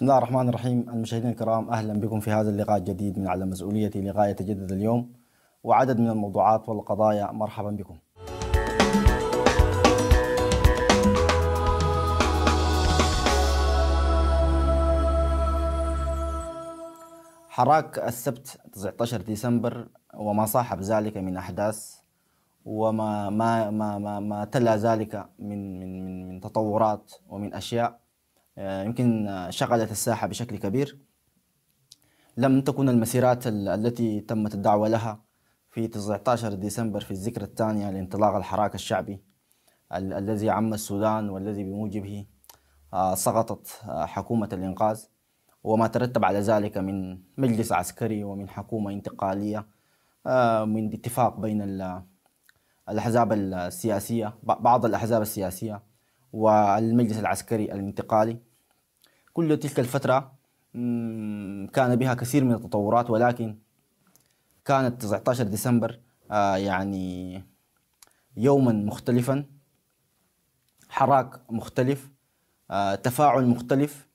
بسم الله الرحمن الرحيم المشاهدين الكرام أهلا بكم في هذا اللقاء الجديد من على مسؤوليتي لقاء يتجدد اليوم وعدد من الموضوعات والقضايا مرحبا بكم حراك السبت 19 ديسمبر وما صاحب ذلك من أحداث وما ما ما ما, ما تلا ذلك من من من تطورات ومن أشياء آه، يمكن شغلت الساحة بشكل كبير لم تكن المسيرات التي تمت الدعوة لها في 19 ديسمبر في الذكرى الثانية لانطلاق الحراك الشعبي ال الذي عم السودان والذي بموجبه آه، سقطت آه، حكومة الإنقاذ وما ترتب على ذلك من مجلس عسكري ومن حكومة انتقالية من اتفاق بين الأحزاب السياسية بعض الأحزاب السياسية والمجلس العسكري الانتقالي كل تلك الفترة كان بها كثير من التطورات ولكن كانت 19 ديسمبر آه، يعني يوما مختلفا حراك مختلف آه، تفاعل مختلف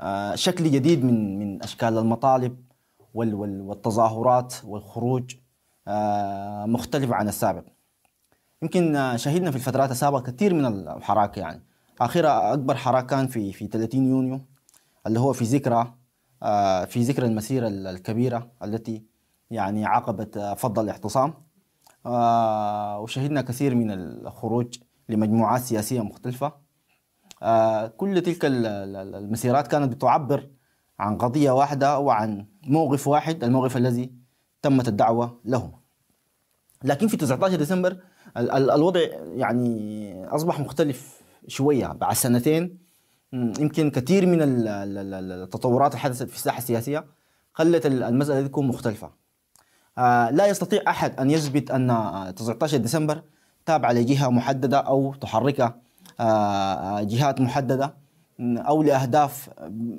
آه، شكل جديد من من اشكال المطالب والتظاهرات والخروج مختلف عن السابق يمكن شهدنا في الفترات السابقة كثير من الحراك يعني آخرها أكبر حراك كان في في 30 يونيو اللي هو في ذكرى آه، في ذكرى المسيرة الكبيرة التي يعني عقبت آه، فض الاعتصام آه، وشهدنا كثير من الخروج لمجموعات سياسية مختلفة كل تلك المسيرات كانت بتعبر عن قضية واحدة وعن موقف واحد الموقف الذي تمت الدعوة له لكن في 19 ديسمبر الوضع يعني اصبح مختلف شويه بعد سنتين يمكن كثير من التطورات اللي حدثت في الساحه السياسيه خلت المساله تكون مختلفه آه، لا يستطيع احد ان يثبت ان 19 ديسمبر تابعه لجهه محدده او تحركها آه، آه، جهات محدده او لاهداف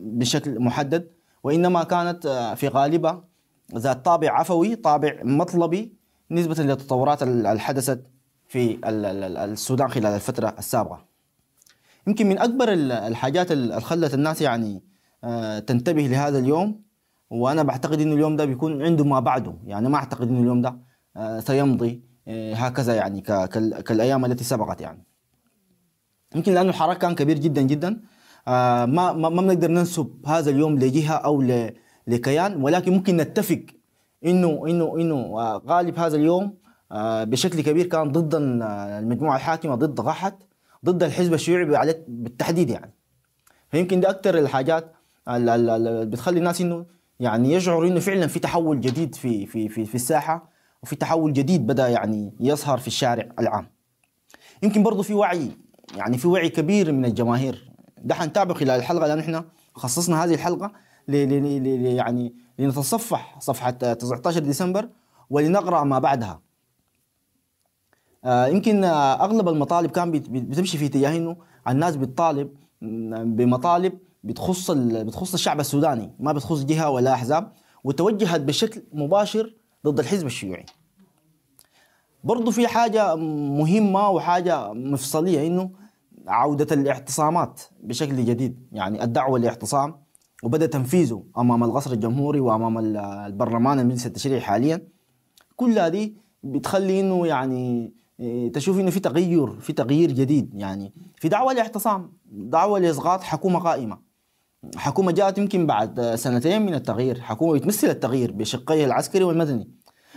بشكل محدد وانما كانت في غالبها ذات طابع عفوي طابع مطلبي نسبة للتطورات اللي حدثت في السودان خلال الفترة السابقة يمكن من أكبر الحاجات اللي خلت الناس يعني آه، تنتبه لهذا اليوم وأنا بعتقد أن اليوم ده بيكون عنده ما بعده يعني ما أعتقد أن اليوم ده آه، سيمضي آه، هكذا يعني كالأيام التي سبقت يعني يمكن لأنه الحراك كان كبير جدا جدا ما ما بنقدر ننسب هذا اليوم لجهة أو لكيان ولكن ممكن نتفق انه انه انه غالب هذا اليوم آه، بشكل كبير كان ضد المجموعه الحاكمه ضد غحت ضد الحزب الشيوعي بالتحديد يعني فيمكن دي اكثر الحاجات اللي بتخلي الناس انه يعني يشعروا انه فعلا في تحول جديد في في في, في الساحه وفي تحول جديد بدا يعني يظهر في الشارع العام يمكن برضه في وعي يعني في وعي كبير من الجماهير ده حنتابع خلال الحلقه لان احنا خصصنا هذه الحلقه لي لي لي يعني لنتصفح صفحه 19 ديسمبر ولنقرا ما بعدها آه، يمكن آه، اغلب المطالب كان بتمشي في اتجاه انه الناس بتطالب بمطالب بتخص بتخص الشعب السوداني ما بتخص جهه ولا احزاب وتوجهت بشكل مباشر ضد الحزب الشيوعي برضو في حاجة مهمة وحاجة مفصلية إنه عودة الاعتصامات بشكل جديد يعني الدعوة للاعتصام وبدأ تنفيذه أمام القصر الجمهوري وأمام البرلمان المجلس التشريعي حاليا كل هذه بتخلي إنه يعني إيه، تشوف انه في تغير في تغيير جديد يعني في دعوه لاعتصام دعوه لاسقاط حكومه قائمه حكومه جاءت يمكن بعد سنتين من التغيير حكومه بتمثل التغيير بشقيه العسكري والمدني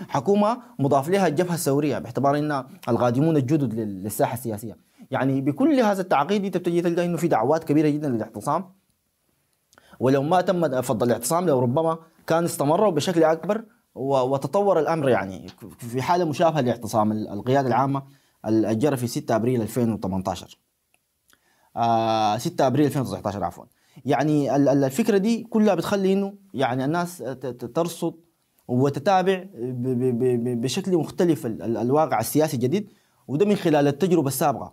حكومه مضاف لها الجبهه الثوريه باعتبار انها القادمون الجدد للساحه السياسيه يعني بكل هذا التعقيد انت بتجي تلقى انه في دعوات كبيره جدا للاعتصام ولو ما تم فضل الاعتصام لو ربما كان استمروا بشكل اكبر وتطور الامر يعني في حاله مشابهه لاعتصام القياده العامه الجرى في 6 ابريل 2018 آه 6 ابريل 2019 عفوا يعني الفكره دي كلها بتخلي انه يعني الناس ترصد وتتابع بشكل مختلف الواقع السياسي الجديد وده من خلال التجربه السابقه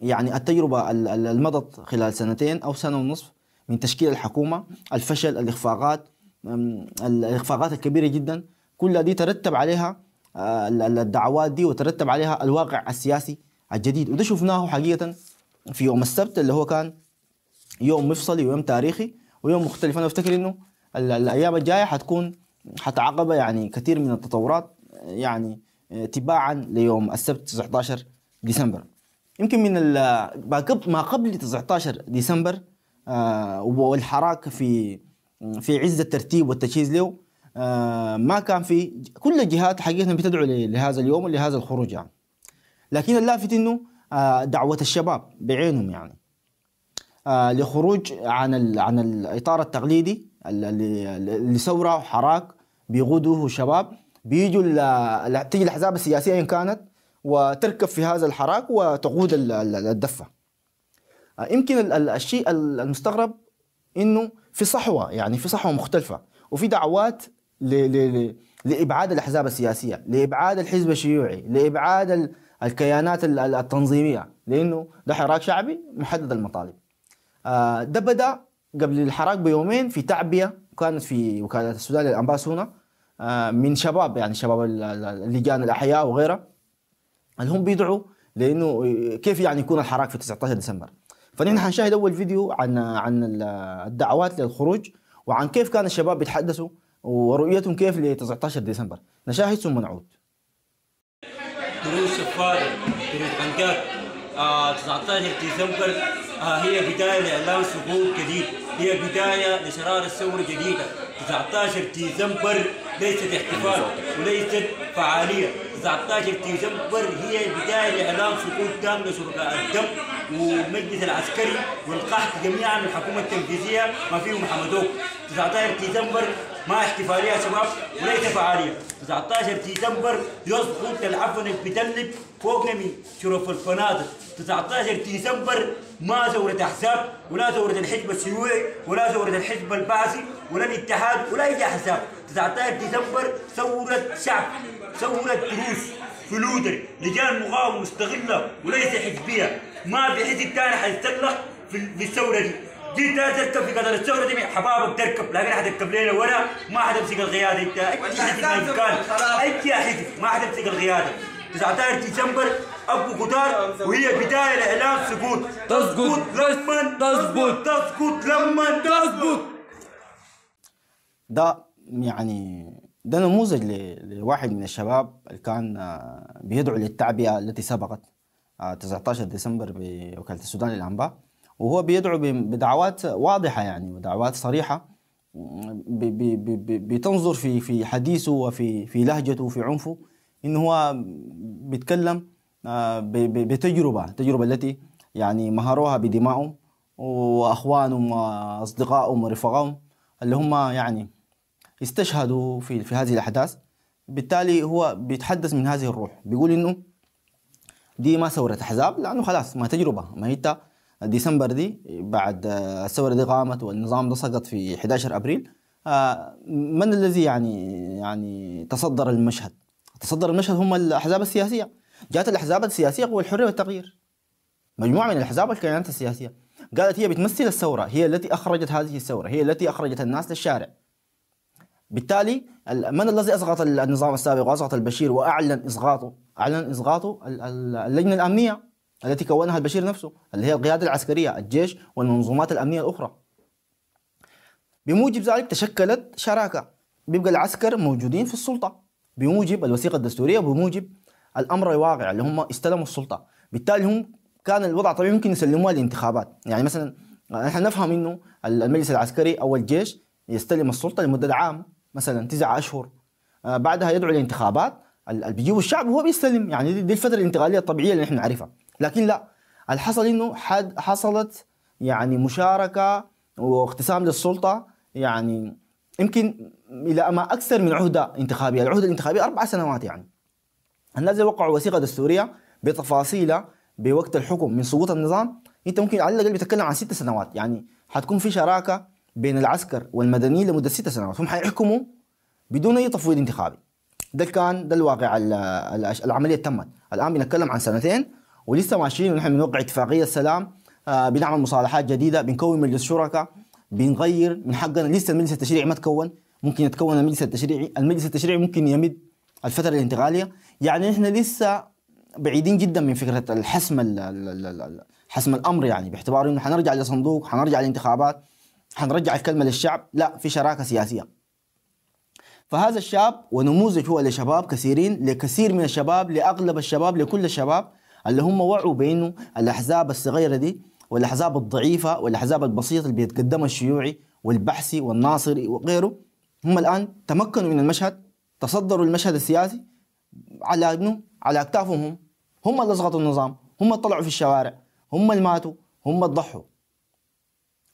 يعني التجربه المضت خلال سنتين او سنه ونصف من تشكيل الحكومه الفشل الاخفاقات الاخفاقات الكبيره جدا كل دي ترتب عليها آه، الدعوات دي وترتب عليها الواقع السياسي الجديد وده شفناه حقيقة في يوم السبت اللي هو كان يوم مفصلي ويوم تاريخي ويوم مختلف أنا أفتكر إنه الأيام الجاية حتكون حتعقب يعني كثير من التطورات آه، يعني آه، تباعا ليوم السبت 19 ديسمبر يمكن من ما قبل 19 ديسمبر والحراك في في عز الترتيب والتجهيز له آه، ما كان في كل الجهات حقيقه بتدعو لهذا اليوم ولهذا الخروج يعني لكن اللافت انه آه، دعوه الشباب بعينهم يعني آه، لخروج عن ال عن الاطار التقليدي اللي ثوره وحراك بيقودوه شباب بيجوا تيجي الاحزاب السياسيه ان كانت وتركب في هذا الحراك وتقود الدفه يمكن الشيء المستغرب انه في صحوه يعني في صحوه مختلفه وفي دعوات لابعاد الاحزاب السياسيه، لابعاد الحزب الشيوعي، لابعاد الكيانات التنظيميه، لانه ده حراك شعبي محدد المطالب. آه، ده بدا قبل الحراك بيومين في تعبئه كانت في وكاله السودان للانباس هنا آه، من شباب يعني شباب اللجان الاحياء وغيرها اللي هم بيدعوا لانه كيف يعني يكون الحراك في 19 ديسمبر. فنحن حنشاهد اول فيديو عن عن الدعوات للخروج وعن كيف كان الشباب بيتحدثوا ورؤيتهم كيف ل 19 ديسمبر نشاهد ثم نعود دروس الفاضل في آه 19 ديسمبر آه، هي بداية لإعلان سقوط جديد هي بداية لشرارة ثورة جديدة 19 ديسمبر ليست احتفال وليست فعالية 19 ديسمبر هي بداية لإعلان سقوط تام لشركاء الدم والمجلس العسكري والقحط جميعا الحكومة التنفيذية ما فيهم حمدوك 19 ديسمبر ما احتفاليه شباب وليس فعاليه 19 ديسمبر يسقط العفن البتلب فوقنا من شرف الفنادق 19 ديسمبر ما ثورة أحزاب ولا ثورة الحزب الشيوعي ولا ثورة الحزب البعثي ولا الاتحاد ولا أي أحزاب 19 ديسمبر ثورة شعب ثورة دروس فلودر لجان مقاومة مستغلة وليس حزبية ما في حزب ثاني حيتسلخ في الثورة دي جيت تركب في قدر الثوره دي حبابك تركب لكن حتركب لنا ورا ما حتمسك القياده انت اي حتمسك ما حتمسك القياده 19 ديسمبر ابو قدار وهي بدايه الاعلام سقوط تسقط لما تسقط تسقط لما تسقط ده يعني ده نموذج لواحد من الشباب اللي كان آه، بيدعو للتعبئه التي سبقت 19 آه، ديسمبر بوكاله السودان للانباء وهو بيدعو بدعوات واضحة يعني ودعوات صريحة بتنظر في في حديثه وفي في لهجته وفي عنفه إن هو بيتكلم آه، بتجربة التجربة التي يعني مهروها بدمائهم وأخوانهم وأصدقائهم ورفقائهم اللي هم يعني استشهدوا في في هذه الأحداث بالتالي هو بيتحدث من هذه الروح بيقول إنه دي ما ثورة أحزاب لأنه خلاص ما تجربة ما أنت ديسمبر دي بعد الثوره دي قامت والنظام ده سقط في 11 ابريل آه، من الذي يعني يعني تصدر المشهد؟ تصدر المشهد هم الاحزاب السياسيه جاءت الاحزاب السياسيه قوى الحريه والتغيير مجموعه من الاحزاب والكيانات السياسيه قالت هي بتمثل الثوره هي التي اخرجت هذه الثوره هي التي اخرجت الناس للشارع بالتالي من الذي اسقط النظام السابق واسقط البشير واعلن اسقاطه؟ اعلن اسقاطه اللجنه الامنيه التي كونها البشير نفسه اللي هي القيادة العسكرية الجيش والمنظومات الأمنية الأخرى بموجب ذلك تشكلت شراكة بيبقى العسكر موجودين في السلطة بموجب الوثيقة الدستورية بموجب الأمر الواقع اللي هم استلموا السلطة بالتالي هم كان الوضع طبيعي ممكن يسلموها للانتخابات يعني مثلا نحن نفهم انه المجلس العسكري او الجيش يستلم السلطه لمده عام مثلا تسعة اشهر آه، بعدها يدعو للانتخابات اللي بيجيبوا الشعب وهو بيستلم يعني دي الفتره الانتقاليه الطبيعيه اللي نحن نعرفها لكن لا اللي حصل انه حد حصلت يعني مشاركه واقتسام للسلطه يعني يمكن الى ما اكثر من عهده انتخابيه، العهده الانتخابيه اربع سنوات يعني. الناس اللي وقعوا وثيقه دستوريه بتفاصيلها بوقت الحكم من سقوط النظام انت ممكن على الاقل بتتكلم عن ست سنوات يعني حتكون في شراكه بين العسكر والمدنيين لمده ست سنوات هم حيحكموا بدون اي تفويض انتخابي. ده كان ده الواقع العمليه تمت، الان بنتكلم عن سنتين ولسه ماشيين ونحن بنوقع اتفاقيه سلام آه، بنعمل مصالحات جديده بنكون مجلس شركاء بنغير من حقنا لسه المجلس التشريعي ما تكون ممكن يتكون المجلس التشريعي المجلس التشريعي ممكن يمد الفتره الانتقاليه يعني احنا لسه بعيدين جدا من فكره الحسم حسم الامر يعني باعتبار انه حنرجع لصندوق حنرجع لانتخابات حنرجع الكلمه للشعب لا في شراكه سياسيه فهذا الشاب ونموذج هو لشباب كثيرين لكثير من الشباب لاغلب الشباب لكل الشباب اللي هم وعوا بانه الاحزاب الصغيره دي والاحزاب الضعيفه والاحزاب البسيطه اللي بيتقدمها الشيوعي والبحثي والناصري وغيره هم الان تمكنوا من المشهد تصدروا المشهد السياسي على ابنه على اكتافهم هم هم اللي اسقطوا النظام هم اللي طلعوا في الشوارع هم اللي ماتوا هم اللي ضحوا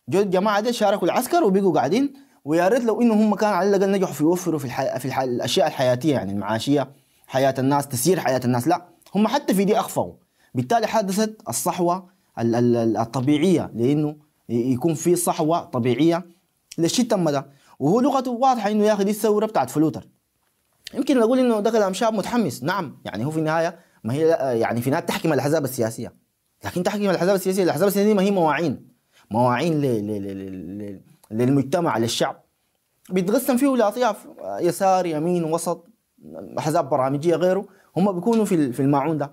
جو الجماعه دي شاركوا العسكر وبقوا قاعدين ويا ريت لو انه هم كانوا على الاقل نجحوا في يوفروا في, الحي... في الح... الاشياء الحياتيه يعني المعاشيه حياه الناس تسير حياه الناس لا هم حتى في دي اخفوا بالتالي حدثت الصحوه الطبيعيه لانه يكون في صحوه طبيعيه للشيء تم ده وهو لغته واضحه انه يا اخي دي الثوره بتاعت فلوتر يمكن اقول انه ده كلام شاب متحمس نعم يعني هو في النهايه ما هي يعني في نهايه تحكم الاحزاب السياسيه لكن تحكم الاحزاب السياسيه الاحزاب السياسيه ما هي مواعين مواعين للمجتمع للشعب بيتقسم فيه لاطياف يسار يمين وسط احزاب برامجيه غيره هم بيكونوا في في الماعون ده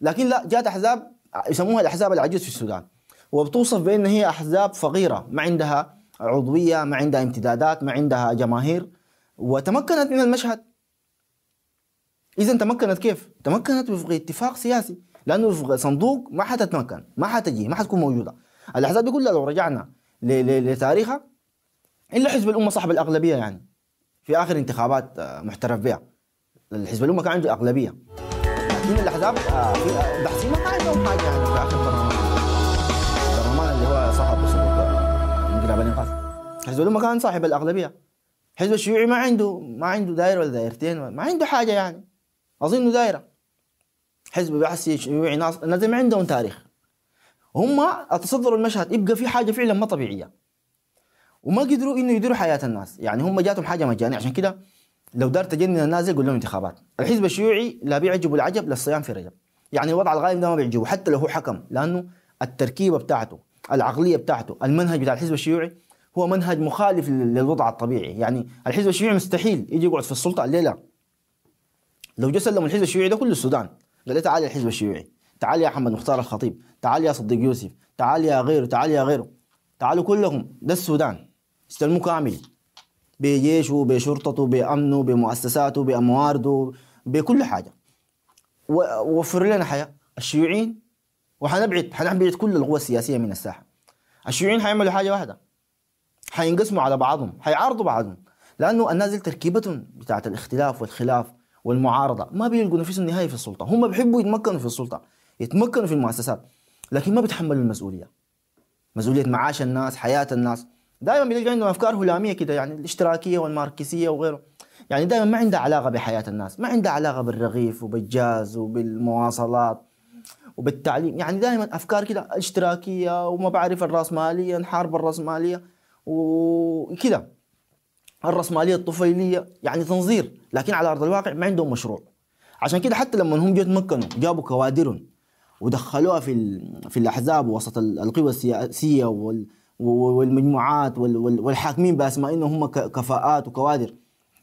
لكن لا جات احزاب يسموها الاحزاب العجوز في السودان وبتوصف بان هي احزاب فقيره ما عندها عضويه ما عندها امتدادات ما عندها جماهير وتمكنت من المشهد اذا تمكنت كيف تمكنت وفق اتفاق سياسي لانه وفق صندوق ما حتتمكن ما حتجي ما حتكون موجوده الاحزاب دي كلها لو رجعنا لتاريخها الا حزب الامه صاحب الاغلبيه يعني في اخر انتخابات آه، محترف بها الحزب الأمة كان عنده أغلبية لكن الأحزاب آه، آه، بحثي ما كان عندهم حاجة يعني في آخر برلمان برلمان اللي هو صاحب السلطه انقلاب الإنقاذ حزب الأمة كان صاحب الأغلبية الحزب الشيوعي ما عنده ما عنده دايرة ولا دايرتين ما عنده حاجة يعني اظن دايرة حزب بحثي شيوعي ناس لازم ما عندهم تاريخ هم تصدروا المشهد يبقى في حاجة فعلا ما طبيعية وما قدروا انه يديروا حياه الناس يعني هم جاتهم حاجه مجانيه عشان كده لو دار تجنن النازل قول لهم انتخابات الحزب الشيوعي لا بيعجبه العجب لا الصيام في رجب يعني الوضع الغائب ده ما بيعجبه حتى لو هو حكم لانه التركيبه بتاعته العقليه بتاعته المنهج بتاع الحزب الشيوعي هو منهج مخالف للوضع الطبيعي يعني الحزب الشيوعي مستحيل يجي يقعد في السلطه الليله لو جه سلموا الحزب الشيوعي ده كله السودان قال له تعال يا الحزب الشيوعي تعال يا محمد مختار الخطيب تعال يا صديق يوسف تعال يا غيره تعال يا غيره تعالوا كلهم ده السودان استلموا كامل بجيشه بشرطته بأمنه بمؤسساته بموارده بكل حاجة ووفر لنا حياة الشيوعيين وحنبعد حنبعد كل القوى السياسية من الساحة الشيوعيين حيعملوا حاجة واحدة حينقسموا على بعضهم حيعارضوا بعضهم لأنه الناس دي تركيبتهم بتاعت الاختلاف والخلاف والمعارضة ما بيلقوا نفسهم نهائي في السلطة هم بيحبوا يتمكنوا في السلطة يتمكنوا في المؤسسات لكن ما بيتحملوا المسؤولية مسؤولية معاش الناس حياة الناس دائما بنلقى عندهم افكار هلاميه كده يعني الاشتراكيه والماركسيه وغيره يعني دائما ما عندها علاقه بحياه الناس ما عندها علاقه بالرغيف وبالجاز وبالمواصلات وبالتعليم يعني دائما افكار كده اشتراكيه وما بعرف الراسماليه نحارب الراسماليه وكده الراسماليه الطفيليه يعني تنظير لكن على ارض الواقع ما عندهم مشروع عشان كده حتى لما هم جو تمكنوا جابوا كوادرهم ودخلوها في في الاحزاب وسط القوى السياسيه وال والمجموعات والحاكمين باسماء انه هم كفاءات وكوادر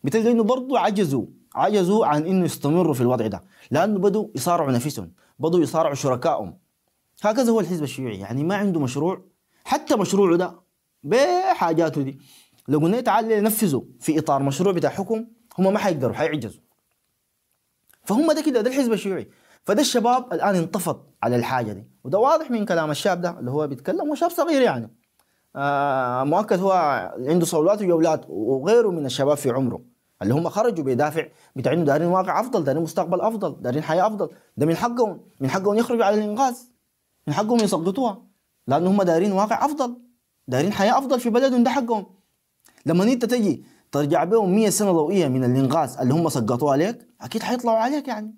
بتلقى انه برضه عجزوا عجزوا عن انه يستمروا في الوضع ده لانه بدوا يصارعوا نفسهم بدوا يصارعوا شركائهم هكذا هو الحزب الشيوعي يعني ما عنده مشروع حتى مشروعه ده بحاجاته دي لو قلنا تعال ينفذوا في اطار مشروع بتاع حكم هم ما حيقدروا حيعجزوا فهم ده كده ده الحزب الشيوعي فده الشباب الان انتفض على الحاجه دي وده واضح من كلام الشاب ده اللي هو بيتكلم وشاب صغير يعني آه، مؤكد هو عنده صولات وجولات وغيره من الشباب في عمره اللي هم خرجوا بيدافع بتاع انه دارين واقع افضل دارين مستقبل افضل دارين حياه افضل ده من حقهم من حقهم يخرجوا على الانغاز من حقهم يسقطوها لان هم دارين واقع افضل دارين حياه افضل في بلدهم ده حقهم لما انت تجي ترجع بهم 100 سنه ضوئيه من الانغاز اللي هم سقطوها عليك اكيد حيطلعوا عليك يعني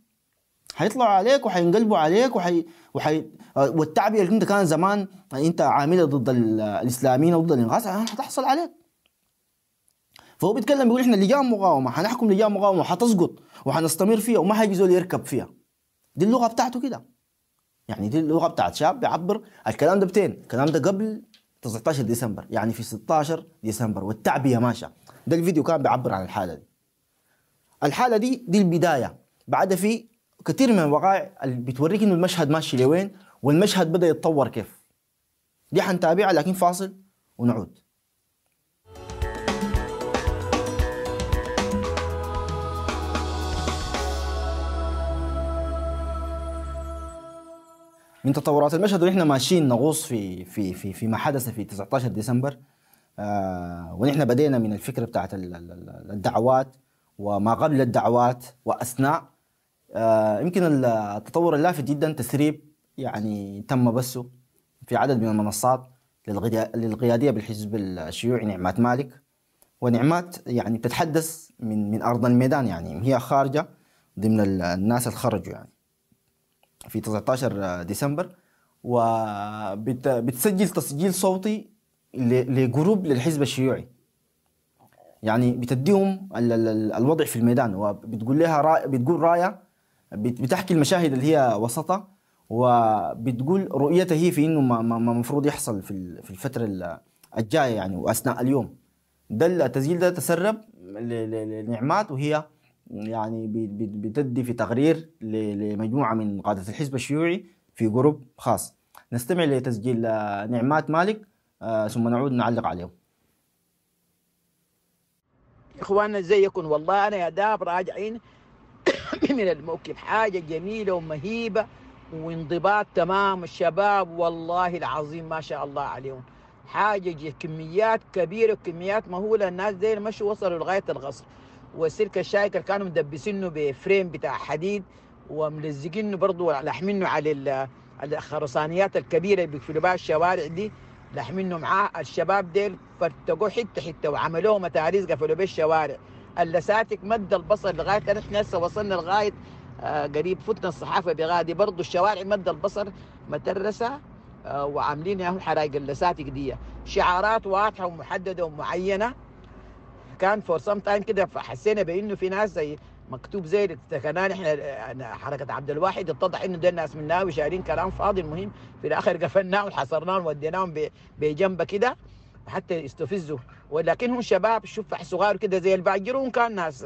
حيطلعوا عليك وحينقلبوا عليك وحي... وحي... آه، والتعبئه اللي انت كان زمان يعني انت عاملها ضد الاسلاميين وضد ضد الانغاز آه، هتحصل عليك فهو بيتكلم بيقول احنا لجان مقاومه هنحكم لجان مقاومه حتسقط وهنستمر فيها وما هيجي زول يركب فيها دي اللغه بتاعته كده يعني دي اللغه بتاعت شاب بيعبر الكلام ده بتين الكلام ده قبل 19 ديسمبر يعني في 16 ديسمبر والتعبئه ماشيه ده الفيديو كان بيعبر عن الحاله دي الحاله دي دي البدايه بعدها في كثير من الوقائع اللي بتوريك انه المشهد ماشي لوين والمشهد بدا يتطور كيف دي حنتابعها لكن فاصل ونعود من تطورات المشهد ونحن ماشيين نغوص في في في في ما حدث في 19 ديسمبر آه ونحن بدينا من الفكره بتاعت الدعوات وما قبل الدعوات واثناء آه يمكن التطور اللافت جدا تسريب يعني تم بثه في عدد من المنصات للقيادية بالحزب الشيوعي نعمات مالك ونعمات يعني بتتحدث من من أرض الميدان يعني هي خارجة ضمن الناس اللي خرجوا يعني في 19 ديسمبر وبتسجل تسجيل صوتي لجروب للحزب الشيوعي يعني بتديهم الوضع في الميدان وبتقول لها رأي بتقول رايه بتحكي المشاهد اللي هي وسطها وبتقول رؤيتها هي في انه ما المفروض يحصل في الفتره الجايه يعني واثناء اليوم ده التسجيل ده تسرب لنعمات وهي يعني بتدي في تقرير لمجموعه من قاده الحزب الشيوعي في جروب خاص نستمع لتسجيل آه، نعمات مالك آه، ثم نعود نعلق عليه اخواننا ازيكم والله انا يا داب راجعين من الموكب حاجه جميله ومهيبه وانضباط تمام الشباب والله العظيم ما شاء الله عليهم حاجة كميات كبيرة وكميات مهولة الناس دي مشوا وصلوا لغاية الغصر والسلك الشايكر كانوا مدبسينه بفريم بتاع حديد وملزقينه برضه لحمينه على الخرسانيات الكبيرة اللي بيقفلوا بها الشوارع دي لحمينه معاه الشباب ديل فرتقوا حتة حتة وعملوه متاريس قفلوا بالشوارع الشوارع اللساتك مد البصر لغاية احنا هسه وصلنا لغاية آه، قريب فتنا الصحافه بغادي برضه الشوارع مد البصر مترسه آه، وعاملينها حرائق اللساتك دي شعارات واضحه ومحدده ومعينه كان فور سم تايم كده فحسينا بانه في ناس زي مكتوب زي كمان احنا آه، حركه عبد الواحد اتضح انه ده ناس منها وشايلين كلام فاضي المهم في الاخر قفلناه وحصرناه وديناهم بجنبه كده حتى يستفزوا ولكنهم شباب شوف صغار كده زي الباجرون كان ناس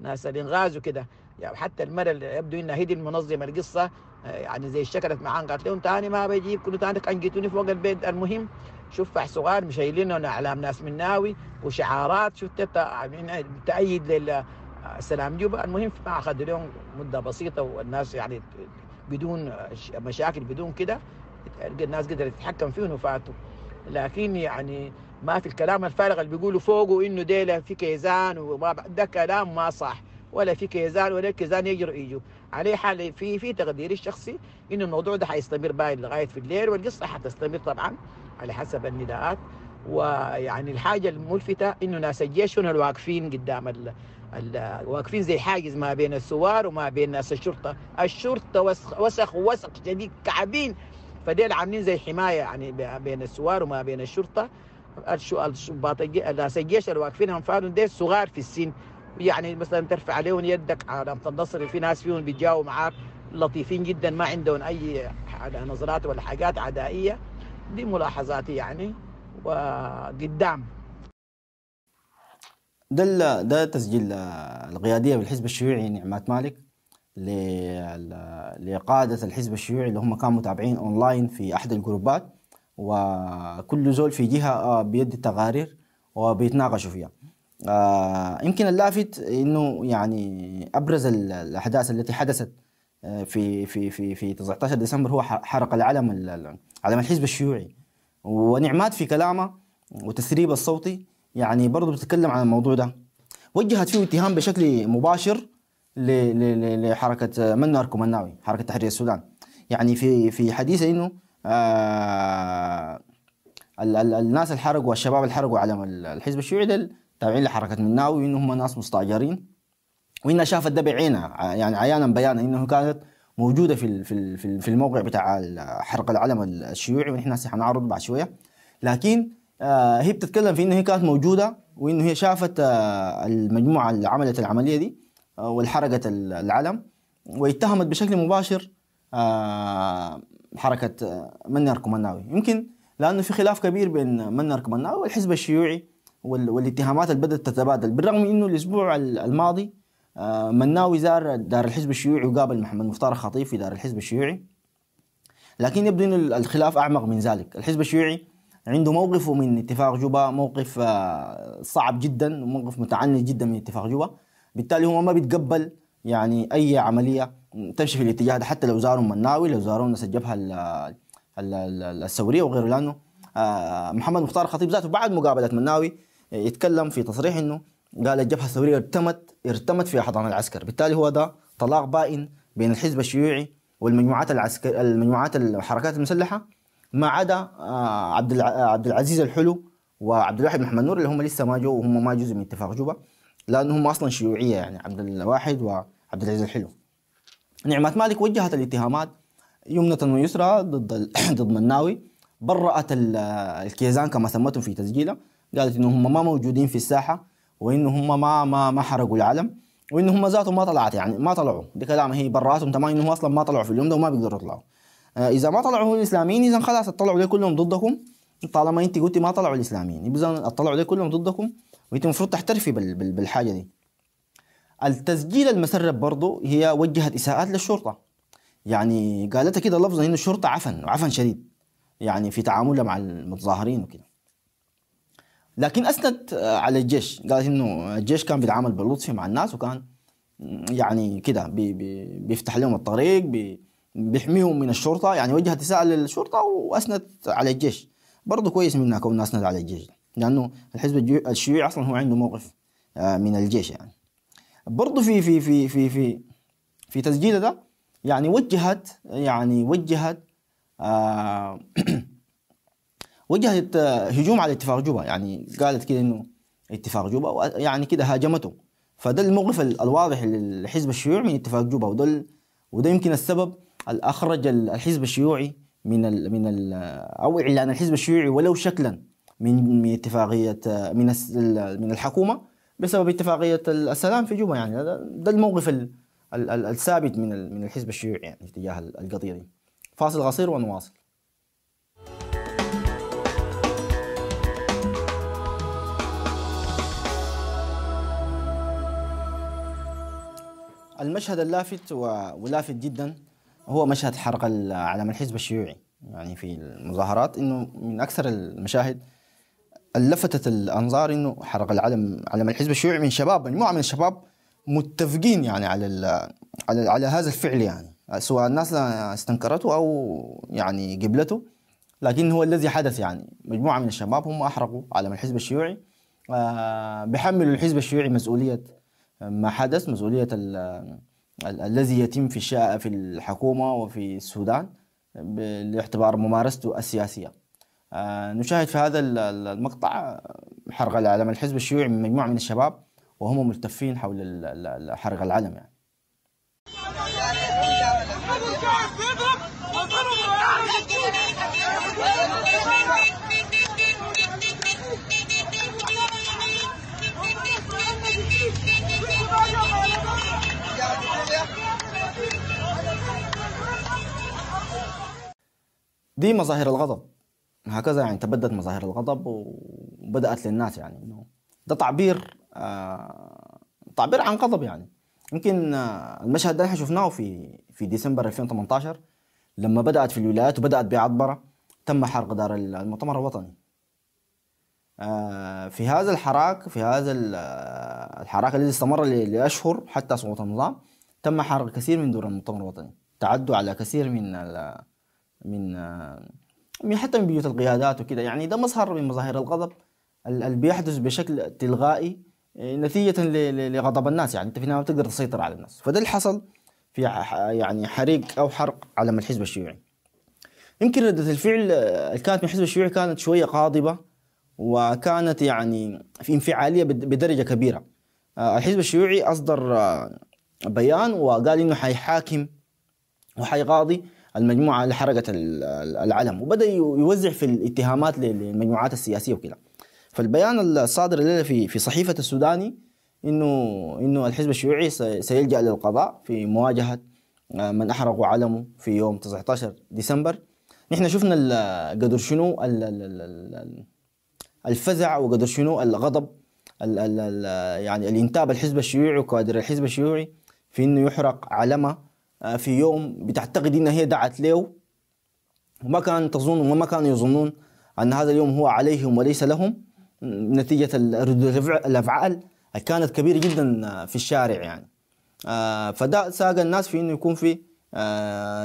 ناس الانغاز وكده يعني حتى اللي يبدو ان هيدي المنظمه القصه آه، يعني زي شكلت معاهم قالت لهم تاني ما بجيب كنتوا تاني جيتوني فوق البيت المهم شوف صغار مشايلين اعلام ناس مناوي وشعارات شفت يعني تأيد للسلام آه، جوبا المهم ما اخذ لهم مده بسيطه والناس يعني بدون مشاكل بدون كده الناس قدرت تتحكم فيهم وفاتوا لكن يعني ما في الكلام الفارغ اللي بيقولوا فوقه انه ديلا في كيزان وما ده كلام ما صح ولا في كيزان ولا كيزان يجروا يجوا عليه حال في في تقديري الشخصي انه الموضوع ده حيستمر باين لغايه في الليل والقصه حتستمر طبعا على حسب النداءات ويعني الحاجه الملفته انه ناس الجيش هنا الواقفين قدام ال... ال... واقفين زي حاجز ما بين الثوار وما بين ناس الشرطه، الشرطه وسخ وسخ, وسخ شديد كعبين فديل عاملين زي حمايه يعني بين الثوار وما بين الشرطه الشباط الناس الجيش الواقفين هم فعلا ديل صغار في السن يعني مثلا ترفع عليهم يدك على تنتصر في ناس فيهم بيتجاوبوا معاك لطيفين جدا ما عندهم اي نظرات ولا حاجات عدائيه دي ملاحظاتي يعني وقدام ده ده تسجيل القياديه بالحزب الشيوعي نعمات مالك لقاده الحزب الشيوعي اللي هم كانوا متابعين اونلاين في احد الجروبات وكل زول في جهه بيدي التقارير وبيتناقشوا فيها آه يمكن اللافت انه يعني ابرز الاحداث التي حدثت آه، في في في في 19 ديسمبر هو حرق العلم علم الحزب الشيوعي ونعمات في كلامه وتسريب الصوتي يعني برضه بتتكلم عن الموضوع ده وجهت فيه اتهام بشكل مباشر لحركه منار كومناوي حركه تحرير السودان يعني في في حديث انه آه الناس اللي حرقوا الشباب اللي حرقوا علم الحزب الشيوعي تابعين لحركه مناوي وان هم ناس مستاجرين وانها شافت ده بعينها يعني عيانا بيانا انه كانت موجوده في في في الموقع بتاع حرق العلم الشيوعي ونحن هسه حنعرض بعد شويه لكن آه، هي بتتكلم في انه هي كانت موجوده وانه هي شافت آه، المجموعه اللي عملت العمليه دي آه، والحركه العلم واتهمت بشكل مباشر حركه منار كومناوي يمكن لانه في خلاف كبير بين منار كومناوي والحزب الشيوعي والاتهامات اللي بدات تتبادل بالرغم انه الاسبوع الماضي آه، مناوي زار دار الحزب الشيوعي وقابل محمد مختار الخطيب في دار الحزب الشيوعي لكن يبدو ان الخلاف اعمق من ذلك الحزب الشيوعي عنده موقفه من اتفاق جوبا موقف آه، صعب جدا وموقف متعنت جدا من اتفاق جوبا بالتالي هو ما بيتقبل يعني اي عمليه تمشي في الاتجاه ده حتى لو زاروا مناوي لو زاروا ناس الجبهه الثوريه وغيره لانه آه، محمد مختار الخطيب ذاته بعد مقابله مناوي يتكلم في تصريح انه قال الجبهه الثوريه ارتمت ارتمت في احضان العسكر، بالتالي هو ده طلاق بائن بين الحزب الشيوعي والمجموعات العسكر المجموعات الحركات المسلحه ما عدا آه، عبد آه، عبد العزيز الحلو وعبد الواحد محمد نور اللي هم لسه ما جو وهم ما جزء من اتفاق جوبا لانهم هم اصلا شيوعيه يعني عبد الواحد وعبد العزيز الحلو. نعمات مالك وجهت الاتهامات يمنة ويسرى ضد ضد مناوي برأت الكيزان كما سمتهم في تسجيله قالت انه هم ما موجودين في الساحه وان هم ما ما ما حرقوا العلم وان هم ذاتهم ما طلعت يعني ما طلعوا دي كلامها هي براتهم تمام انه اصلا ما طلعوا في اليوم ده وما بيقدروا يطلعوا آه اذا ما طلعوا الاسلاميين اذا خلاص اطلعوا ليه كلهم ضدكم طالما انت قلتي ما طلعوا الاسلاميين اذا اطلعوا ليه كلهم ضدكم وانت المفروض تحترفي بال بال بالحاجه دي التسجيل المسرب برضه هي وجهت اساءات للشرطه يعني قالتها كده لفظا ان الشرطه عفن وعفن شديد يعني في تعاملها مع المتظاهرين وكده لكن اسند آه، على الجيش قالت انه الجيش كان بيتعامل بلطف مع الناس وكان يعني كده بي بي بيفتح لهم الطريق بي بيحميهم من الشرطه يعني وجهت رساله للشرطه واثنت على الجيش برضه كويس منها كونها أسند على الجيش لانه الحزب الشيوعي اصلا هو عنده موقف آه، من الجيش يعني برضه في في في في في في تسجيله ده يعني وجهت يعني وجهت آه, آه، وجهت آه، هجوم على اتفاق جوبا يعني قالت كده انه اتفاق جوبا يعني كده هاجمته فده الموقف الواضح للحزب الشيوعي من اتفاق جوبا وده وده يمكن السبب الاخرج الحزب الشيوعي من الـ من الـ آه، او اعلان الحزب الشيوعي ولو شكلا من من اتفاقيه آه، من من الحكومه بسبب اتفاقيه السلام في جوبا يعني ده الموقف الثابت من من الحزب الشيوعي يعني تجاه القضيه دي فاصل قصير ونواصل المشهد اللافت ولافت جدا هو مشهد حرق علم الحزب الشيوعي يعني في المظاهرات انه من اكثر المشاهد لفتت الانظار انه حرق العلم علم الحزب الشيوعي من شباب مجموعه من الشباب متفقين يعني على على على هذا الفعل يعني سواء الناس استنكرته او يعني قبلته لكن هو الذي حدث يعني مجموعه من الشباب هم احرقوا علم الحزب الشيوعي آه، بحملوا الحزب الشيوعي مسؤوليه ما حدث مسؤولية ال الذي يتم في في الحكومة وفي السودان باعتبار ممارسته السياسية آه، نشاهد في هذا المقطع حرق العلم الحزب الشيوعي من مجموعة من الشباب وهم ملتفين حول حرق العلم يعني دي مظاهر الغضب هكذا يعني تبدت مظاهر الغضب وبدأت للناس يعني إنه ده تعبير آه تعبير عن غضب يعني يمكن آه المشهد ده احنا شفناه في في ديسمبر 2018 لما بدأت في الولايات وبدأت بعبره تم حرق دار المؤتمر الوطني آه في هذا الحراك في هذا آه، الحراك الذي استمر لأشهر حتى سقوط النظام تم حرق كثير من دور المؤتمر الوطني تعدوا على كثير من من من حتى من بيوت القيادات وكده يعني ده مظهر من مظاهر الغضب اللي بيحدث بشكل تلغائي نتيجة آه، لغضب الناس يعني انت في النهاية بتقدر تسيطر على الناس فده اللي حصل في يعني حريق او حرق علم الحزب الشيوعي يمكن ردة الفعل آه، اللي كانت من الحزب الشيوعي كانت شوية غاضبة وكانت يعني في انفعالية بدرجة كبيرة آه، الحزب الشيوعي أصدر بيان وقال إنه حيحاكم وحيغاضي المجموعه اللي حرقت العلم وبدا يوزع في الاتهامات للمجموعات السياسيه وكذا فالبيان الصادر الليله في في صحيفه السوداني انه انه الحزب الشيوعي سيلجا للقضاء في مواجهه آه، من احرقوا علمه في يوم 19 ديسمبر نحن شفنا قدر شنو الفزع وقدر شنو الغضب الـ الـ ال يعني الانتاب الحزب الشيوعي وكوادر الحزب الشيوعي في انه يحرق علمه آه، في يوم بتعتقد إن هي دعت له وما كان تظن وما كانوا يظنون أن هذا اليوم هو عليهم وليس لهم نتيجة ردود الأفعال كانت كبيرة جدا آه، في الشارع يعني آه، فده ساق الناس في إنه يكون في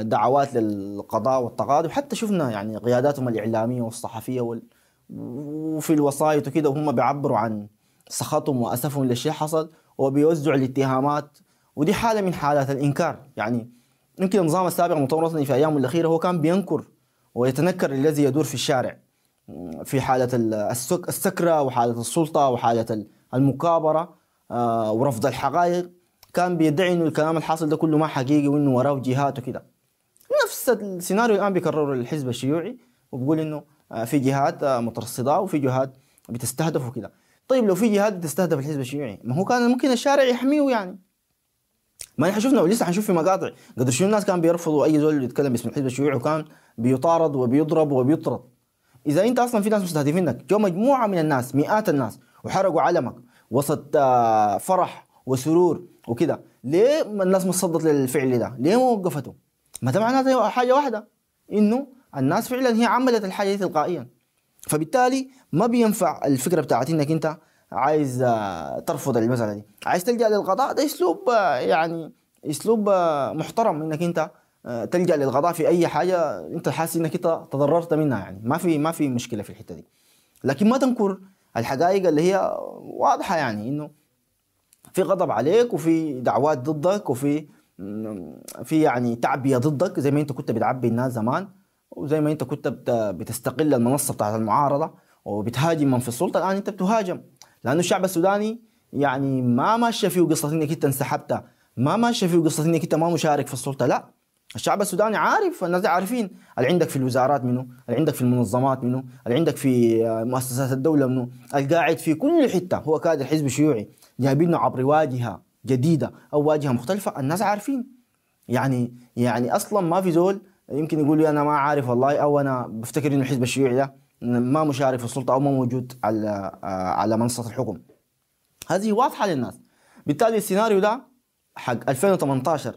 دعوات للقضاء والتقاضي وحتى شفنا يعني قياداتهم الإعلامية والصحفية وال... وفي الوسائط وكده وهم بيعبروا عن سخطهم وأسفهم للشيء حصل وبيوزعوا الاتهامات ودي حالة من حالات الإنكار يعني يمكن النظام السابق مطورة في أيامه الأخيرة هو كان بينكر ويتنكر الذي يدور في الشارع في حالة السكرة وحالة السلطة وحالة المكابرة آه، ورفض الحقائق كان بيدعي انه الكلام الحاصل ده كله ما حقيقي وانه وراه جهات وكده نفس السيناريو الان بيكرره الحزب الشيوعي وبقول انه آه، في جهات آه، مترصده وفي جهات بتستهدف وكده طيب لو في جهات بتستهدف الحزب الشيوعي ما هو كان ممكن الشارع يحميه يعني ما احنا شفنا ولسه حنشوف في مقاطع قد شنو الناس كان بيرفضوا اي زول يتكلم باسم الحزب الشيوعي وكان بيطارد وبيضرب وبيطرد اذا انت اصلا في ناس مستهدفينك جو مجموعه من الناس مئات الناس وحرقوا علمك وسط آه، فرح وسرور وكده ليه الناس ما تصدت للفعل ده ليه ما وقفته ما ده معناته حاجه واحده انه الناس فعلا هي عملت الحاجه دي تلقائيا فبالتالي ما بينفع الفكره بتاعت انك انت عايز آه، ترفض المساله دي عايز تلجا للقضاء ده اسلوب آه، يعني اسلوب آه، محترم انك انت تلجا للقضاء في اي حاجه انت حاسس انك انت تضررت منها يعني ما في ما في مشكله في الحته دي لكن ما تنكر الحقائق اللي هي واضحه يعني انه في غضب عليك وفي دعوات ضدك وفي في يعني تعبيه ضدك زي ما انت كنت بتعبي الناس زمان وزي ما انت كنت بتستقل المنصه بتاعت المعارضه وبتهاجم من في السلطه الان انت بتهاجم لأنه الشعب السوداني يعني ما ماشى فيه قصة إنك أنت انسحبت ما ماشى فيه قصة إنك أنت ما مشارك في السلطة لا الشعب السوداني عارف الناس عارفين اللي عندك في الوزارات منه اللي عندك في المنظمات منه اللي عندك في آه، مؤسسات الدولة منه القاعد في كل حتة هو كادر حزب شيوعي جايبينه عبر واجهة جديدة أو واجهة مختلفة الناس عارفين يعني يعني أصلا ما في زول يمكن يقول لي أنا ما عارف والله أو أنا بفتكر إنه الحزب الشيوعي ده ما مشارف في السلطه او ما موجود على آه، على منصه الحكم هذه واضحه للناس بالتالي السيناريو ده حق 2018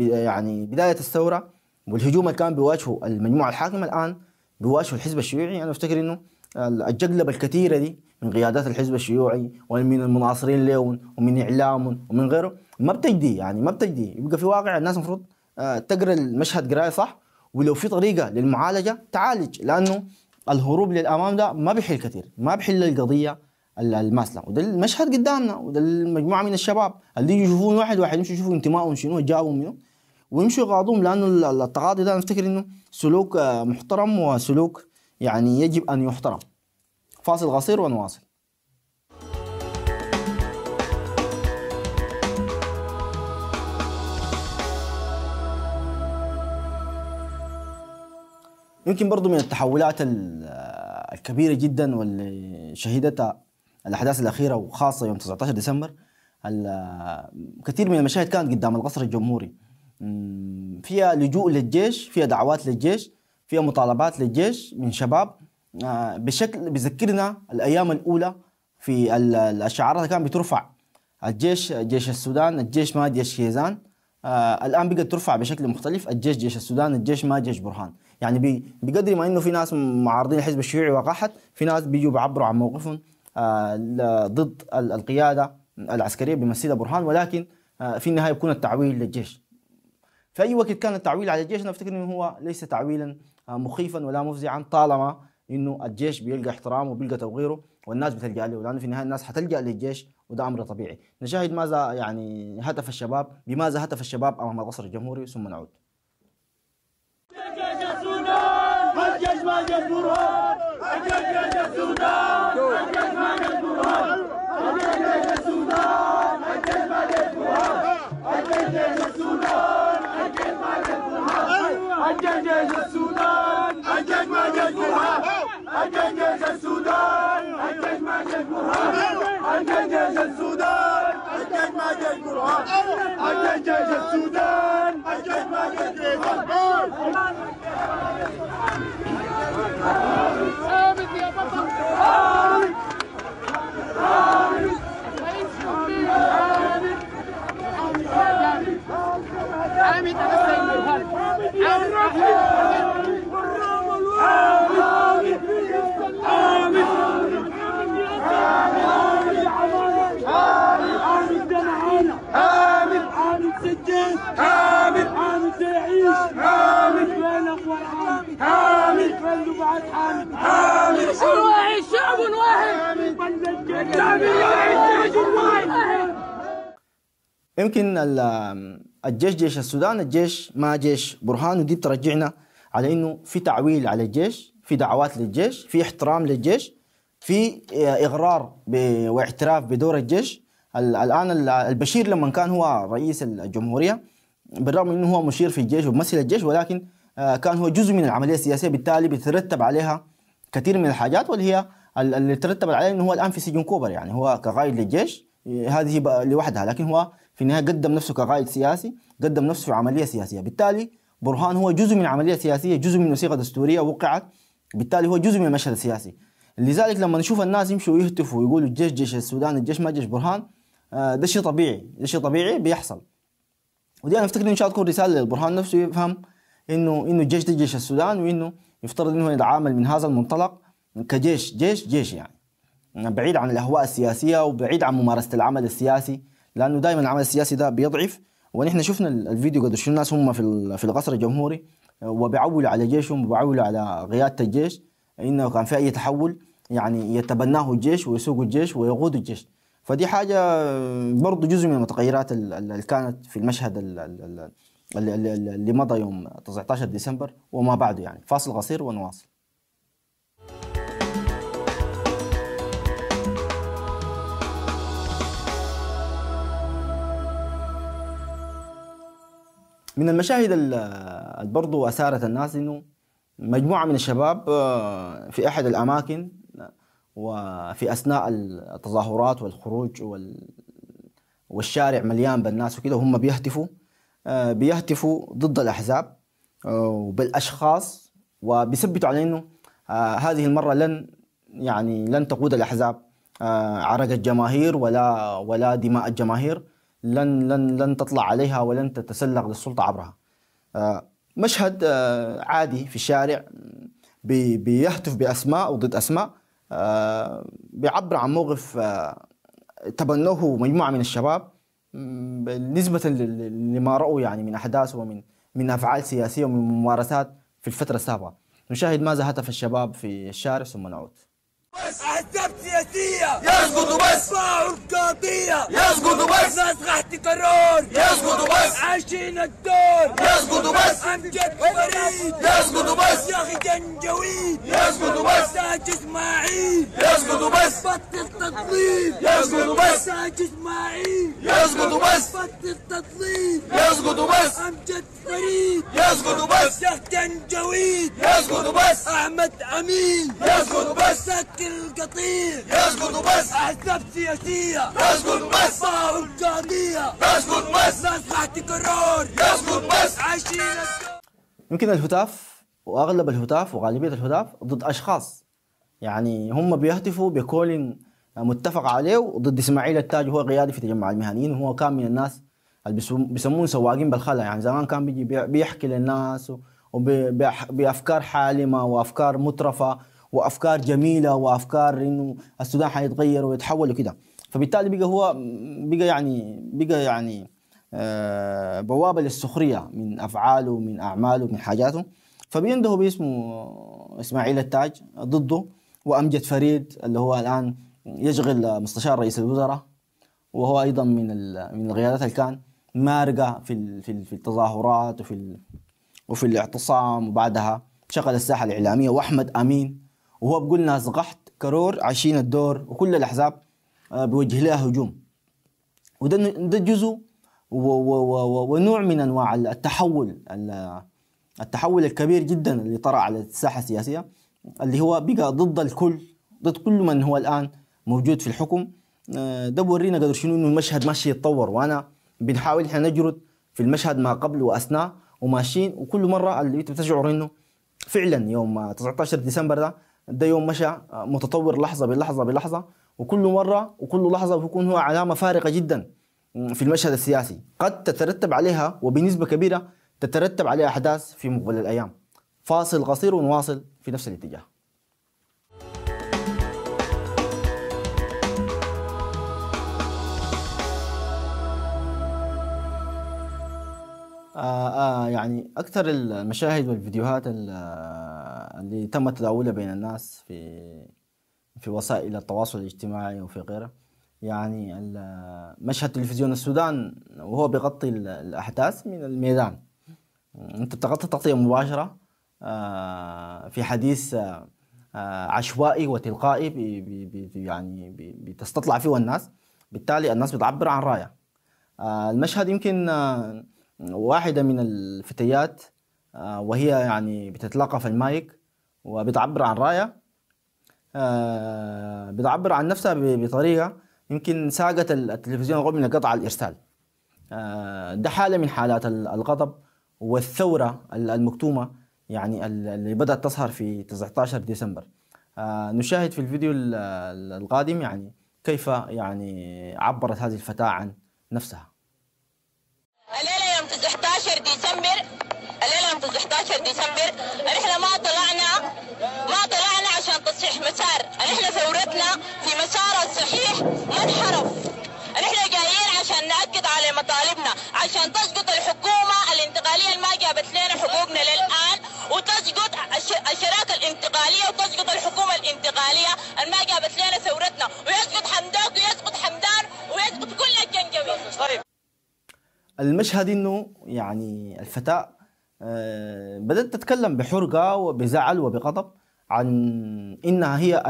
يعني بدايه الثوره والهجوم اللي كان بيواجهه المجموعه الحاكمه الان بيواجهه الحزب الشيوعي انا افتكر انه آه، الجقلبه الكثيره دي من قيادات الحزب الشيوعي ومن المناصرين لهم ومن اعلام ومن غيره ما بتجدي يعني ما بتجدي يبقى في واقع الناس المفروض آه، تقرا المشهد قرايه صح ولو في طريقه للمعالجه تعالج لانه الهروب للامام ده ما بيحل كثير ما بيحل القضيه الماسله وده المشهد قدامنا وده المجموعه من الشباب اللي يجوا يشوفون واحد واحد يمشوا يشوفوا انتمائهم شنو جابوا منه ويمشوا يغاضوهم لانه التغاضي ده نفتكر انه سلوك آه، محترم وسلوك يعني يجب ان يحترم فاصل قصير ونواصل يمكن برضو من التحولات الكبيرة جدا واللي شهدتها الأحداث الأخيرة وخاصة يوم 19 ديسمبر كثير من المشاهد كانت قدام القصر الجمهوري فيها لجوء للجيش فيها دعوات للجيش فيها مطالبات للجيش من شباب آه، بشكل بيذكرنا الأيام الأولى في الشعارات اللي كانت بترفع الجيش جيش السودان الجيش ما جيش كيزان آه، الآن بقت ترفع بشكل مختلف الجيش جيش السودان الجيش ما جيش برهان يعني بقدر ما انه في ناس معارضين الحزب الشيوعي وقحت في ناس بيجوا بيعبروا عن موقفهم آه، ضد القياده العسكريه بمسيدة برهان ولكن آه، في النهايه بيكون التعويل للجيش في اي وقت كان التعويل على الجيش انا افتكر انه هو ليس تعويلا آه، مخيفا ولا مفزعا طالما انه الجيش بيلقى احترامه وبيلقى توقيره والناس بتلجا له لانه في النهايه الناس حتلجا للجيش وده امر طبيعي نشاهد ماذا يعني هتف الشباب بماذا هتف الشباب امام القصر الجمهوري ثم نعود البرهان أجل يا السودان السودان القرآن حجج السودان حجج ما جد ثابت يا بطل ثابت ثابت عامد انا السيد الهرب عامد احمد حرام الوطن عامد عامد عامد آمن حامد سجاد آمن حامد سيعيش آمن وين أخوان حامد آمن وين حامد حامد آمن واحد شعب واحد شعب جيش واحد يمكن الجيش جيش السودان الجيش ما جيش برهان ودي بترجعنا على انه في تعويل على الجيش في دعوات للجيش في احترام للجيش في اغرار واعتراف بدور الجيش الان البشير لما كان هو رئيس الجمهوريه بالرغم انه هو مشير في الجيش وممثل الجيش ولكن آه، كان هو جزء من العمليه السياسيه بالتالي بيترتب عليها كثير من الحاجات واللي هي اللي ترتب عليه انه هو الان في سجن كوبر يعني هو كقائد للجيش هذه لوحدها لكن هو في النهايه قدم نفسه كقائد سياسي قدم نفسه في عمليه سياسيه بالتالي برهان هو جزء من عمليه سياسيه جزء من وثيقه دستوريه وقعت بالتالي هو جزء من المشهد السياسي لذلك لما نشوف الناس يمشوا يهتفوا ويقولوا الجيش جيش السودان الجيش ما جيش برهان آه، ده شيء طبيعي ده شيء طبيعي بيحصل ودي انا افتكر ان شاء الله تكون رساله للبرهان نفسه يفهم انه انه الجيش ده جيش السودان وانه يفترض انه يتعامل من هذا المنطلق كجيش جيش جيش يعني. يعني بعيد عن الاهواء السياسيه وبعيد عن ممارسه العمل السياسي لانه دائما العمل السياسي ده بيضعف ونحن شفنا الفيديو قد شو الناس هم في في القصر الجمهوري آه، وبيعولوا على جيشهم وبيعولوا على قياده الجيش انه كان في اي تحول يعني يتبناه الجيش ويسوق الجيش ويقود الجيش فدي حاجة برضو جزء من المتغيرات اللي كانت في المشهد اللي, اللي, اللي مضى يوم 19 ديسمبر وما بعده يعني فاصل قصير ونواصل من المشاهد اللي برضو أثارت الناس إنه مجموعة من الشباب آه، في أحد الأماكن وفي اثناء التظاهرات والخروج وال والشارع مليان بالناس وكده وهم بيهتفوا آه، بيهتفوا ضد الاحزاب آه، وبالاشخاص وبيثبتوا على انه آه، هذه المره لن يعني لن تقود الاحزاب عرق الجماهير ولا ولا دماء الجماهير لن لن لن تطلع عليها ولن تتسلق للسلطه عبرها مشهد عادي في الشارع بيهتف باسماء وضد اسماء آه، بيعبر عن موقف آه، تبنوه مجموعة من الشباب نسبة لما رأوا يعني من أحداث ومن من أفعال سياسية ومن ممارسات في الفترة السابقة نشاهد ماذا هتف الشباب في الشارع ثم نعود بس احزاب سياسيه يسقطوا بس تفاعل القاضية يسقطوا بس ناس راح تكرر يسقطوا بس عايشين الدور يسقطوا بس امجد فريد يسقطوا بس يا اخي جنجويد يسقطوا بس تاج اسماعيل يسقطوا بس بطل تطليل يسقطوا بس تاج اسماعيل يسقطوا بس بطل تطليل يسقطوا بس امجد فريد يسقطوا بس شيخ جنجويد يسقطوا بس احمد امين يسقطوا بس سكر القطيع يسكت احزاب سياسيه يسكت يسكت يسكت عايشين يمكن الهتاف واغلب الهتاف وغالبيه الهتاف ضد اشخاص يعني هم بيهتفوا بكول متفق عليه ضد اسماعيل التاج هو قيادي في تجمع المهنيين وهو كان من الناس اللي بيسمون سواقين بالخلا يعني زمان كان بيجي بيحكي للناس وبافكار حالمه وافكار مترفه وافكار جميله وافكار انه السودان حيتغير ويتحول وكده فبالتالي بقى هو بقى يعني بقى يعني آه بوابه للسخريه من افعاله من اعماله من حاجاته فبينده باسمه اسماعيل التاج ضده وامجد فريد اللي هو الان يشغل مستشار رئيس الوزراء وهو ايضا من من القيادات اللي كان مارقه في في التظاهرات وفي وفي الاعتصام وبعدها شغل الساحه الاعلاميه واحمد امين وهو بقول ناس قحط كرور عايشين الدور وكل الأحزاب آه، بوجه لها هجوم وده ده جزء ونوع من أنواع التحول التحول الكبير جدا اللي طرأ على الساحة السياسية اللي هو بقى ضد الكل ضد كل من هو الآن موجود في الحكم آه، ده بورينا قدر شنو انه المشهد ماشي يتطور وانا بنحاول احنا نجرد في المشهد ما قبل واثناء وماشيين وكل مره اللي انت بتشعر انه فعلا يوم 19 ديسمبر ده ده يوم مشى آه، متطور لحظه بلحظه بلحظه وكل مره وكل لحظه بيكون هو علامه فارقه جدا في المشهد السياسي قد تترتب عليها وبنسبه كبيره تترتب عليها احداث في مقبل الايام فاصل قصير ونواصل في نفس الاتجاه آه آه يعني أكثر المشاهد والفيديوهات آه، اللي تم تداولها بين الناس في في وسائل التواصل الاجتماعي وفي غيره يعني مشهد تلفزيون السودان وهو بيغطي الأحداث من الميدان أنت بتغطي تغطية مباشرة آه في حديث آه عشوائي وتلقائي بي بي بي يعني بتستطلع فيه الناس بالتالي الناس بتعبر عن رأيها آه، المشهد يمكن آه، واحدة من الفتيات آه، وهي يعني بتتلقى في المايك وبتعبر عن رأيها آه، بتعبر عن نفسها بطريقة يمكن ساقت التلفزيون الغربي من قطع الإرسال آه، ده حالة من حالات الغضب والثورة المكتومة يعني اللي بدأت تظهر في 19 ديسمبر نشاهد في الفيديو القادم يعني كيف يعني عبرت هذه الفتاة عن نفسها ديسمبر الليله من 11 ديسمبر نحن ما طلعنا ما طلعنا عشان تصحيح مسار نحن ثورتنا في مسار الصحيح ما انحرف نحن جايين عشان ناكد على مطالبنا عشان تسقط الحكومه الانتقاليه اللي ما جابت لنا حقوقنا للان وتسقط الشراكه الانتقاليه وتسقط الحكومه الانتقاليه اللي ما جابت لنا ثورتنا ويسقط حمدان ويسقط حمدان ويسقط كل الجنجوي طيب المشهد انه يعني الفتاه آه، بدات تتكلم بحرقه وبزعل وبغضب عن انها هي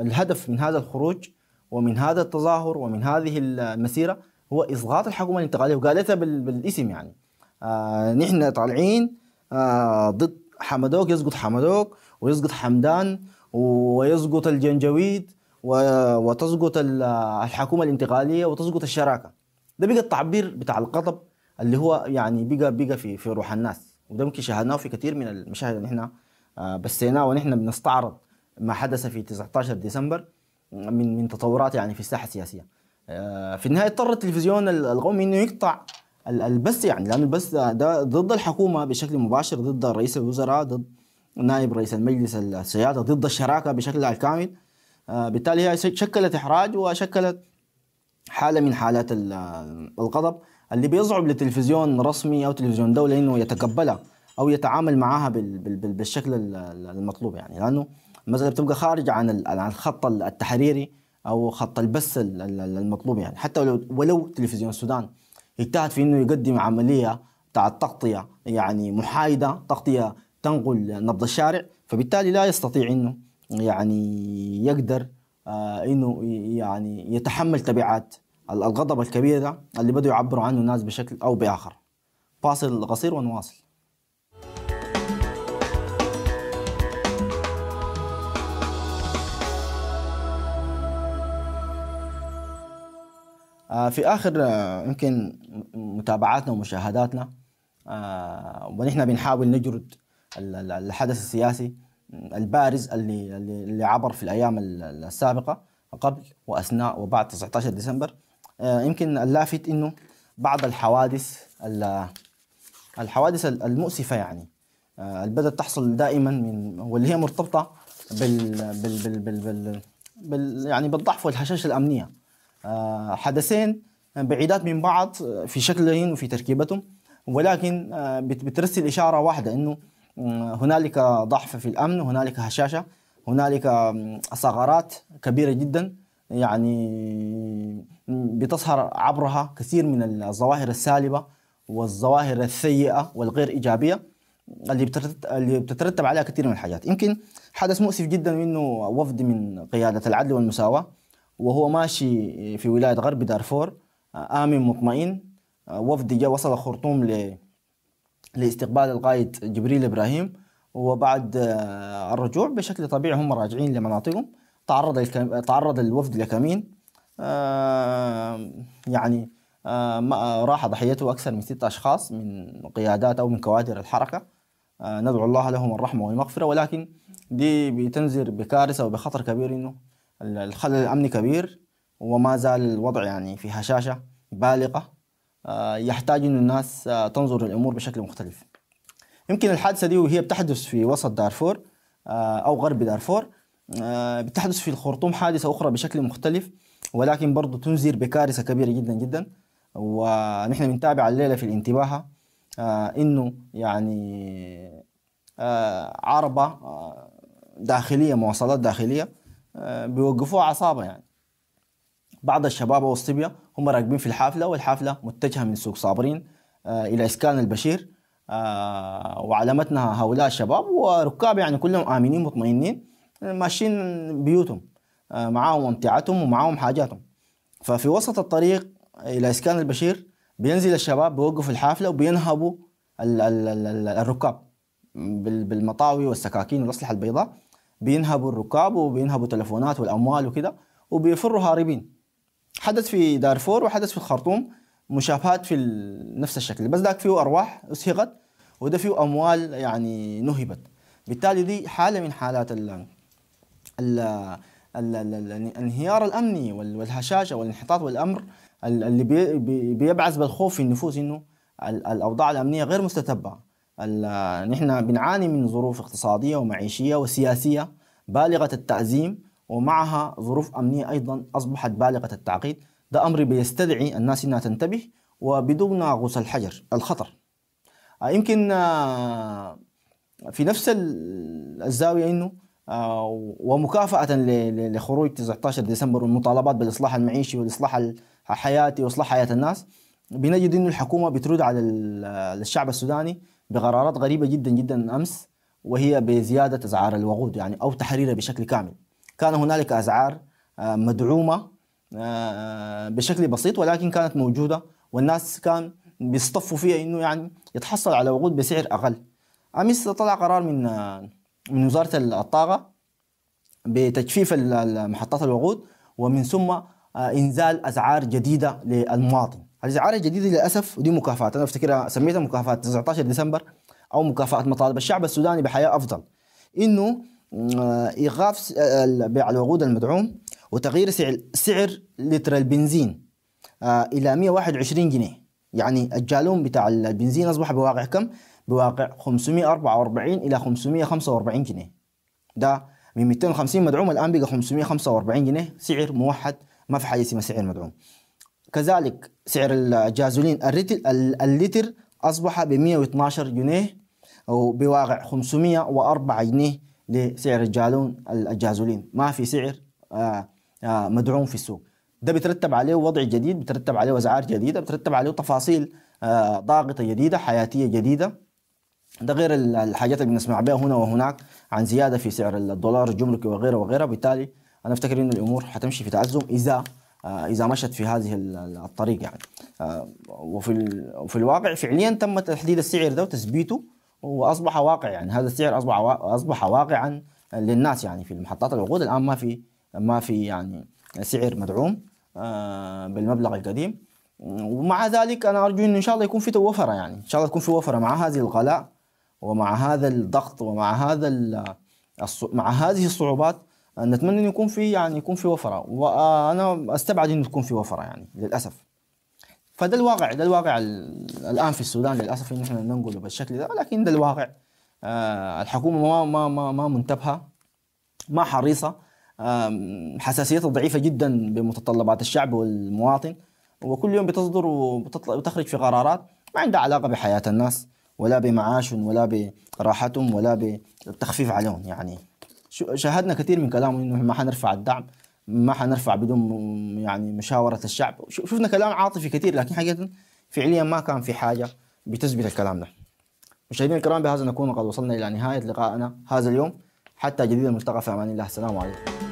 الهدف من هذا الخروج ومن هذا التظاهر ومن هذه المسيره هو اسقاط الحكومه الانتقاليه وقالتها بالاسم يعني آه، نحن طالعين آه، ضد حمدوك يسقط حمدوك ويسقط حمدان ويسقط الجنجويد وتسقط الحكومه الانتقاليه وتسقط الشراكه ده بقى التعبير بتاع القطب اللي هو يعني بقى بقى في في روح الناس وده يمكن شاهدناه في كثير من المشاهد اللي احنا آه، بسيناه ونحن بنستعرض ما حدث في 19 ديسمبر من من تطورات يعني في الساحه السياسيه. آه، في النهايه اضطر التلفزيون القومي انه يقطع البث يعني لانه البث ده ضد الحكومه بشكل مباشر ضد رئيس الوزراء ضد نائب رئيس المجلس السياده ضد الشراكه بشكل الكامل آه، بالتالي هي شكلت احراج وشكلت حالة من حالات الغضب اللي بيصعب لتلفزيون رسمي أو تلفزيون دولة إنه يتقبلها أو يتعامل معها بالشكل المطلوب يعني لأنه المسألة بتبقى خارج عن الخط التحريري أو خط البث المطلوب يعني حتى ولو ولو تلفزيون السودان اجتهد في إنه يقدم عملية تاع تغطية يعني محايدة تغطية تنقل نبض الشارع فبالتالي لا يستطيع إنه يعني يقدر آه، انه يعني يتحمل تبعات الغضب الكبير ده اللي بدوا يعبروا عنه الناس بشكل او باخر فاصل قصير ونواصل آه، في اخر آه، يمكن متابعاتنا ومشاهداتنا ونحن بنحاول نجرد الحدث السياسي البارز اللي اللي عبر في الايام السابقه قبل واثناء وبعد 19 ديسمبر آه، يمكن اللافت انه بعض الحوادث الحوادث المؤسفه يعني آه، اللي بدات تحصل دائما من واللي هي مرتبطه بال بال بال بال, بال, بال يعني بالضعف والهشاشه الامنيه آه، حدثين بعيدات من بعض في شكلهم وفي تركيبتهم ولكن بترسل اشاره واحده انه هنالك ضعف في الامن هنالك هشاشه هنالك ثغرات كبيره جدا يعني بتظهر عبرها كثير من الظواهر السالبه والظواهر السيئه والغير ايجابيه اللي اللي بتترتب عليها كثير من الحاجات يمكن حدث مؤسف جدا انه وفد من قياده العدل والمساواه وهو ماشي في ولايه غرب دارفور امن مطمئن آه، وفد جاء وصل خرطوم ل لاستقبال القائد جبريل إبراهيم وبعد آه، الرجوع بشكل طبيعي هم راجعين لمناطقهم تعرض الكم... تعرض الوفد لكمين آه، يعني آه، راح ضحيته أكثر من ست أشخاص من قيادات أو من كوادر الحركة ندعو الله لهم الرحمة والمغفرة ولكن دي بتنذر بكارثة وبخطر كبير إنه الخلل الأمني كبير وما زال الوضع يعني في هشاشة بالغة آه، يحتاج أن الناس آه، تنظر للأمور بشكل مختلف يمكن الحادثة دي وهي بتحدث في وسط دارفور آه، أو غرب دارفور بتحدث في الخرطوم حادثة أخرى بشكل مختلف ولكن برضو تنذر بكارثة كبيرة جدا جدا ونحن بنتابع الليلة في الانتباه إنه يعني عربة داخلية مواصلات داخلية بيوقفوها عصابة يعني بعض الشباب أو الصبية هم راكبين في الحافله والحافله متجهه من سوق صابرين آه، الى اسكان البشير آه، وعلامتنا هؤلاء الشباب وركاب يعني كلهم امنين مطمئنين ماشيين بيوتهم آه، معاهم امتعتهم ومعاهم حاجاتهم ففي وسط الطريق الى اسكان البشير بينزل الشباب بيوقفوا الحافله وبينهبوا الركاب بالمطاوي والسكاكين والاسلحه البيضاء بينهبوا الركاب وبينهبوا تلفونات والاموال وكده وبيفروا هاربين حدث في دارفور وحدث في الخرطوم مشابهات في نفس الشكل بس ذاك فيه أرواح أسهقت وده فيه أموال يعني نهبت بالتالي دي حالة من حالات ال الانهيار يعني الأمني والهشاشة والانحطاط والأمر اللي بيبعث بالخوف في النفوس إنه الأوضاع الأمنية غير مستتبعة نحن بنعاني من ظروف اقتصادية ومعيشية وسياسية بالغة التعزيم ومعها ظروف أمنية أيضا أصبحت بالغة التعقيد ده أمر بيستدعي الناس أنها تنتبه وبدون غوص الحجر الخطر آه، يمكن آه، في نفس الزاوية أنه آه، ومكافأة لخروج 19 ديسمبر والمطالبات بالإصلاح المعيشي والإصلاح الحياتي وإصلاح حياة الناس بنجد أن الحكومة بترد على الشعب السوداني بقرارات غريبة جدا جدا أمس وهي بزيادة أسعار الوقود يعني أو تحريرها بشكل كامل كان هنالك أسعار آه، مدعومة آه، آه، بشكل بسيط ولكن كانت موجودة والناس كان بيصطفوا فيها انه يعني يتحصل على وقود بسعر اقل امس طلع قرار من من وزاره الطاقه بتجفيف محطات الوقود ومن ثم انزال اسعار جديده للمواطن الاسعار الجديده للاسف ودي مكافاه انا افتكرها سميتها مكافاه 19 ديسمبر او مكافاه مطالب الشعب السوداني بحياه افضل انه آه، ايقاف آه، بيع الوقود المدعوم وتغيير سعر سعر لتر البنزين آه، الى 121 جنيه يعني الجالون بتاع البنزين اصبح بواقع كم بواقع 544 الى 545 جنيه ده من 250 مدعوم الان بقى 545 جنيه سعر موحد ما في حاجه اسمها سعر مدعوم كذلك سعر الجازولين الريتل اللتر اصبح ب 112 جنيه وبواقع 504 جنيه لسعر الجالون الجازولين ما في سعر آه، آه، مدعوم في السوق ده بترتب عليه وضع جديد بترتب عليه اسعار جديده بترتب عليه تفاصيل آه، ضاغطه جديده حياتيه جديده ده غير الحاجات اللي بنسمع بها هنا وهناك عن زياده في سعر الدولار الجمركي وغيره وغيره بالتالي انا افتكر أن الامور حتمشي في تعزم اذا اذا مشت في هذه الطريق يعني وفي وفي الواقع فعليا تم تحديد السعر ده وتثبيته واصبح واقع يعني هذا السعر اصبح اصبح واقعا للناس يعني في محطات الوقود الان ما في ما في يعني سعر مدعوم آه، بالمبلغ القديم ومع ذلك انا ارجو انه ان شاء الله يكون في وفره يعني ان شاء الله تكون في وفره مع هذه الغلاء ومع هذا الضغط ومع هذا مع هذه الصعوبات نتمنى انه يكون في يعني يكون في وفره وانا استبعد انه تكون في وفره يعني للاسف فده الواقع ده الواقع الان في السودان للاسف ان احنا ننقله بالشكل ده لكن ده الواقع آه الحكومه ما ما ما, ما منتبهه ما حريصه آه حساسيتها ضعيفه جدا بمتطلبات الشعب والمواطن وكل يوم بتصدر وتخرج في قرارات ما عندها علاقه بحياه الناس ولا بمعاشهم ولا براحتهم ولا بالتخفيف عليهم يعني شاهدنا كثير من كلامه انه ما حنرفع الدعم ما حنرفع بدون يعني مشاورة الشعب شفنا كلام عاطفي كثير لكن حقيقة فعليا ما كان في حاجة بتثبت الكلام ده مشاهدينا الكرام بهذا نكون قد وصلنا إلى نهاية لقائنا هذا اليوم حتى جديد الملتقى في أمان الله السلام عليكم